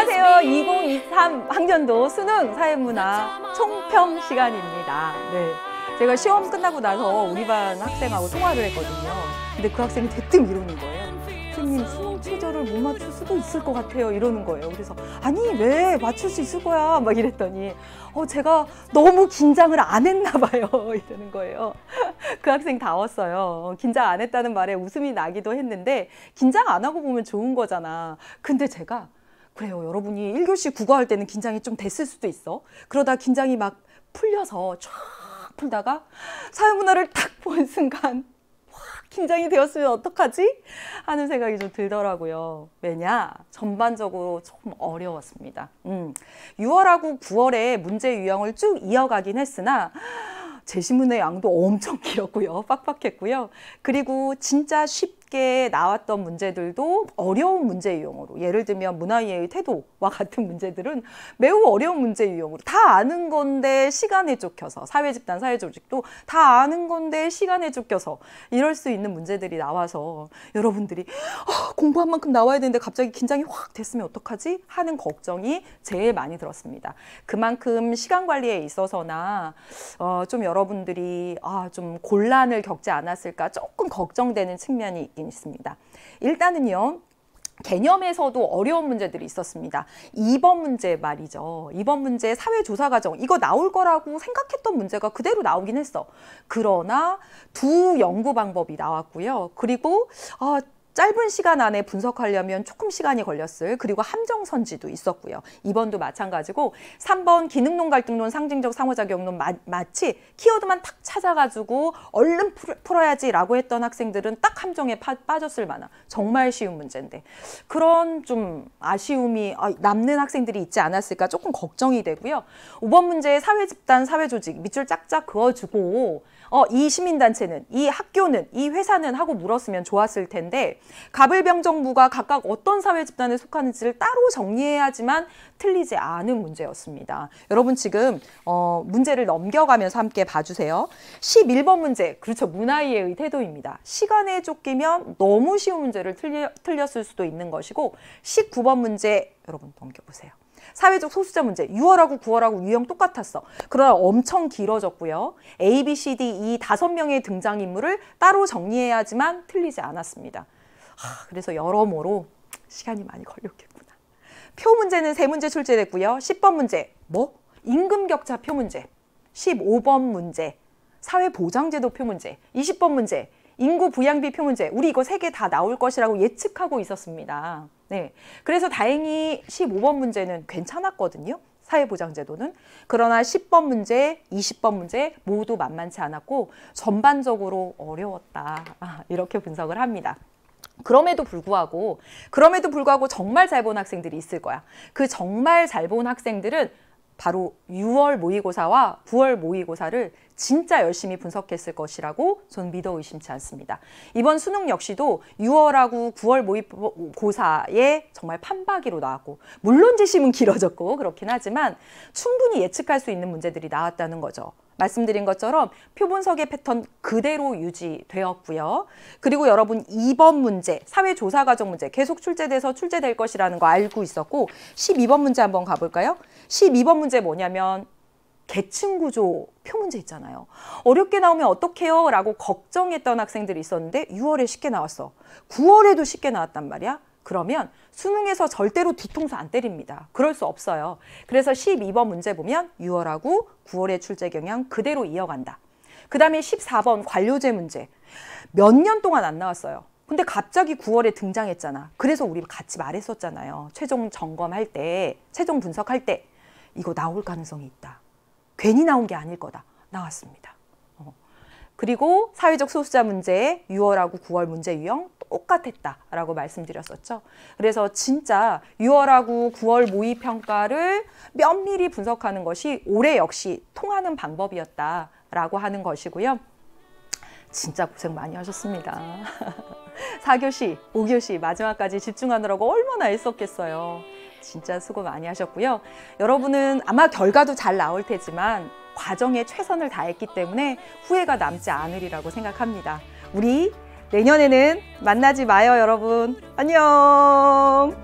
안녕하세요. 2023 학년도 수능 사회문화 총평 시간입니다. 네. 제가 시험 끝나고 나서 우리 반 학생하고 통화를 했거든요. 근데 그 학생이 대뜸 이러는 거예요. 선생님, 수능 최저를 못 맞출 수도 있을 것 같아요. 이러는 거예요. 그래서, 아니, 왜 맞출 수 있을 거야? 막 이랬더니, 어, 제가 너무 긴장을 안 했나 봐요. 이러는 거예요. 그 학생 다왔어요 긴장 안 했다는 말에 웃음이 나기도 했는데, 긴장 안 하고 보면 좋은 거잖아. 근데 제가 그래요. 여러분이 1교시 국어할 때는 긴장이 좀 됐을 수도 있어. 그러다 긴장이 막 풀려서 쫙 풀다가 사회문화를 딱 본 순간 확 긴장이 되었으면 어떡하지? 하는 생각이 좀 들더라고요. 왜냐? 전반적으로 조금 어려웠습니다. 음, 6월하고 9월에 문제 유형을 쭉 이어가긴 했으나 제시문의 양도 엄청 길었고요. 빡빡했고요. 그리고 진짜 쉽 밖게 나왔던 문제들도 어려운 문제 유형으로 예를 들면 문화예의 태도와 같은 문제들은 매우 어려운 문제 유형으로 다 아는 건데 시간에 쫓겨서 사회 집단 사회 조직도 다 아는 건데 시간에 쫓겨서 이럴 수 있는 문제들이 나와서 여러분들이 어, 공부한 만큼 나와야 되는데 갑자기 긴장이 확 됐으면 어떡하지 하는 걱정이 제일 많이 들었습니다. 그만큼 시간 관리에 있어서나 어, 좀 여러분들이 아, 좀 곤란을 겪지 않았을까 조금 걱정되는 측면이 있긴 있습니다. 일단은요. 개념에서도 어려운 문제들이 있었습니다. 2번 문제 말이죠. 2번 문제 사회조사 과정 이거 나올 거라고 생각했던 문제가 그대로 나오긴 했어. 그러나 두 연구 방법이 나왔고요. 그리고 아, 짧은 시간 안에 분석하려면 조금 시간이 걸렸을 그리고 함정선지도 있었고요. 2번도 마찬가지고 3번 기능론 갈등론 상징적 상호작용론 마, 마치 키워드만 탁 찾아가지고 얼른 풀어야지 라고 했던 학생들은 딱 함정에 파, 빠졌을 만한 정말 쉬운 문제인데 그런 좀 아쉬움이 어, 남는 학생들이 있지 않았을까 조금 걱정이 되고요. 5번 문제의 사회집단 사회조직 밑줄 쫙쫙 그어주고 어, 이 시민단체는, 이 학교는, 이 회사는 하고 물었으면 좋았을 텐데 가불병 정부가 각각 어떤 사회 집단에 속하는지를 따로 정리해야지만 틀리지 않은 문제였습니다. 여러분 지금 어, 문제를 넘겨가면서 함께 봐주세요. 11번 문제, 그렇죠. 문화이해의 태도입니다. 시간에 쫓기면 너무 쉬운 문제를 틀렸을 수도 있는 것이고 19번 문제 여러분 넘겨보세요. 사회적 소수자 문제 6월하고 9월하고 유형 똑같았어. 그러나 엄청 길어졌고요. A, B, C, D, E 다섯 명의 등장인물을 따로 정리해야지만 틀리지 않았습니다. 하, 그래서 여러모로 시간이 많이 걸렸겠구나. 표 문제는 세 문제 출제됐고요. 10번 문제 뭐? 임금 격차 표 문제. 15번 문제 사회보장제도 표 문제. 20번 문제 인구 부양비표 문제 우리 이거 세 개 다 나올 것이라고 예측하고 있었습니다. 네, 그래서 다행히 15번 문제는 괜찮았거든요. 사회보장제도는 그러나 10번 문제, 20번 문제 모두 만만치 않았고 전반적으로 어려웠다 아, 이렇게 분석을 합니다. 그럼에도 불구하고 그럼에도 불구하고 정말 잘 본 학생들이 있을 거야. 그 정말 잘 본 학생들은 바로 6월 모의고사와 9월 모의고사를 진짜 열심히 분석했을 것이라고 저는 믿어 의심치 않습니다. 이번 수능 역시도 6월하고 9월 모의고사에 정말 판박이로 나왔고 물론 지심은 길어졌고 그렇긴 하지만 충분히 예측할 수 있는 문제들이 나왔다는 거죠. 말씀드린 것처럼 표본석의 패턴 그대로 유지되었고요. 그리고 여러분 2번 문제, 사회조사과정 문제 계속 출제돼서 출제될 것이라는 거 알고 있었고 12번 문제 한번 가볼까요? 12번 문제 뭐냐면 계층구조 표 문제 있잖아요. 어렵게 나오면 어떡해요? 라고 걱정했던 학생들이 있었는데 6월에 쉽게 나왔어. 9월에도 쉽게 나왔단 말이야. 그러면 수능에서 절대로 뒤통수 안 때립니다. 그럴 수 없어요. 그래서 12번 문제 보면 6월하고 9월의 출제 경향 그대로 이어간다. 그 다음에 14번 관료제 문제. 몇 년 동안 안 나왔어요. 근데 갑자기 9월에 등장했잖아. 그래서 우리 같이 말했었잖아요. 최종 점검할 때, 최종 분석할 때 이거 나올 가능성이 있다. 괜히 나온 게 아닐 거다. 나왔습니다. 어. 그리고 사회적 소수자 문제 6월하고 9월 문제 유형 똑 같았다라고 말씀드렸었죠. 그래서 진짜 6월하고 9월 모의 평가를 면밀히 분석하는 것이 올해 역시 통하는 방법이었다라고 하는 것이고요. 진짜 고생 많이 하셨습니다. 4교시, 5교시 마지막까지 집중하느라고 얼마나 애썼겠어요. 진짜 수고 많이 하셨고요. 여러분은 아마 결과도 잘 나올 테지만 과정에 최선을 다했기 때문에 후회가 남지 않으리라고 생각합니다. 우리 내년에는 만나지 마요, 여러분. 안녕!